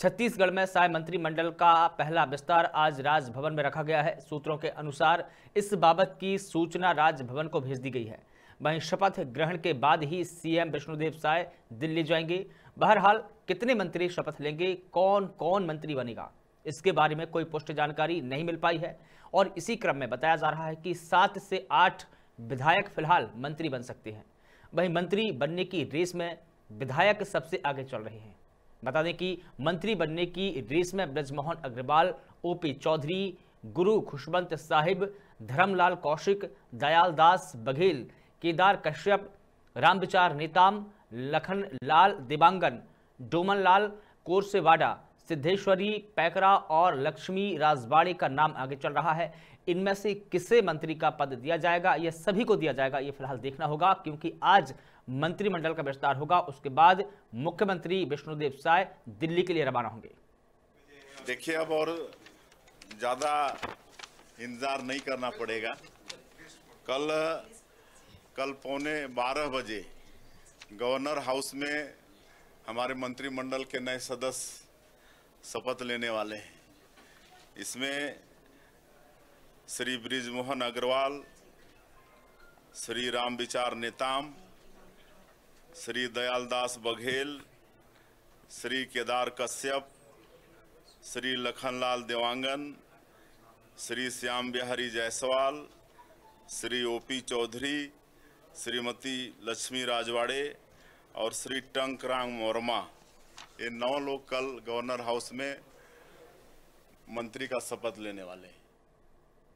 छत्तीसगढ़ में साय मंत्रिमंडल का पहला विस्तार आज राजभवन में रखा गया है सूत्रों के अनुसार इस बाबत की सूचना राजभवन को भेज दी गई है वहीं शपथ ग्रहण के बाद ही सीएम विष्णुदेव साय दिल्ली जाएंगे बहरहाल कितने मंत्री शपथ लेंगे कौन कौन मंत्री बनेगा इसके बारे में कोई पुष्ट जानकारी नहीं मिल पाई है और इसी क्रम में बताया जा रहा है कि सात से आठ विधायक फिलहाल मंत्री बन सकते हैं वहीं मंत्री बनने की रेस में विधायक सबसे आगे चल रहे हैं बता दें कि मंत्री बनने की रेस में ब्रजमोहन अग्रवाल ओपी चौधरी गुरु खुशवंत साहिब धर्मलाल कौशिक दयाल दास बघेल केदार कश्यप रामविचार नेताम लखन लाल दिबांगन डोमन लाल कोरसेवाडा सिद्धेश्वरी पैकरा और लक्ष्मी राजवाड़े का नाम आगे चल रहा है इनमें से किसे मंत्री का पद दिया जाएगा यह सभी को दिया जाएगा ये फिलहाल देखना होगा क्योंकि आज मंत्रिमंडल का विस्तार होगा उसके बाद मुख्यमंत्री विष्णुदेव साय दिल्ली के लिए रवाना होंगे देखिए अब और ज़्यादा इंतजार नहीं करना पड़ेगा कल कल पौने बारह बजे गवर्नर हाउस में हमारे मंत्रिमंडल के नए सदस्य शपथ लेने वाले हैं इसमें श्री ब्रिजमोहन अग्रवाल श्री राम विचार नेताम श्री दयालदास बघेल श्री केदार कश्यप श्री लखनलाल देवांगन श्री श्याम बिहारी जायसवाल श्री ओपी चौधरी श्रीमती लक्ष्मी राजवाड़े और श्री टंकराम वर्मा ये नौ लोग कल गवर्नर हाउस में मंत्री का शपथ लेने वाले हैं